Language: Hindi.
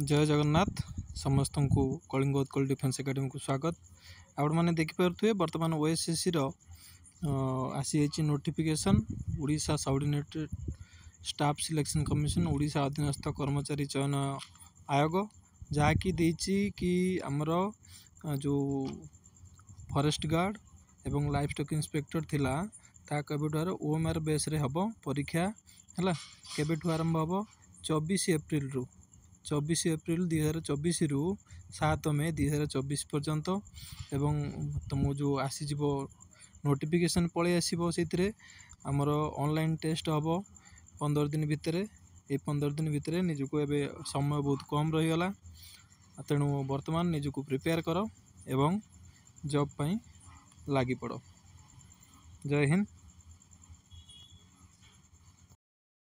जय जगन्नाथ समस्त को कलिंग उत्कल डिफेन्स एकाडेमी को स्वागत आपड़ मैंने देखिपे बर्तमान ओएसएससी आसी नोटिफिकेशन ओडा सबर्डनेटेड स्टाफ सिलेक्शन कमिशन ओडा अधीनस्थ कर्मचारी चयन आयोग जहाँकि कि आमर जो फॉरेस्ट गार्ड एवं लाइफ स्टक् इन्स्पेक्टर थी ताबर ओ आर बेस परीक्षा है केवठ आरंभ हम चबीश एप्रिल रू ଚବିଶ ଏପ୍ରିଲ ଦୁଇହଜାର ଚବିଶରୁ ସାତ ମେ ଦୁଇହଜାର ଚବିଶ ପର୍ଯ୍ୟନ୍ତ ଏବଂ ତୁମକୁ ଯେଉଁ ଆସିଯିବ ନୋଟିଫିକେସନ୍ ପଳେଇ ଆସିବ ସେଇଥିରେ ଆମର ଅନଲାଇନ୍ ଟେଷ୍ଟ ହେବ ପନ୍ଦର ଦିନ ଭିତରେ ଏଇ ପନ୍ଦର ଦିନ ଭିତରେ ନିଜକୁ ଏବେ ସମୟ ବହୁତ କମ୍ ରହିଗଲା ତେଣୁ ବର୍ତ୍ତମାନ ନିଜକୁ ପ୍ରିପେୟାର କର ଏବଂ ଜବ୍ ପାଇଁ ଲାଗିପଡ଼ ଜୟ ହିନ୍ଦ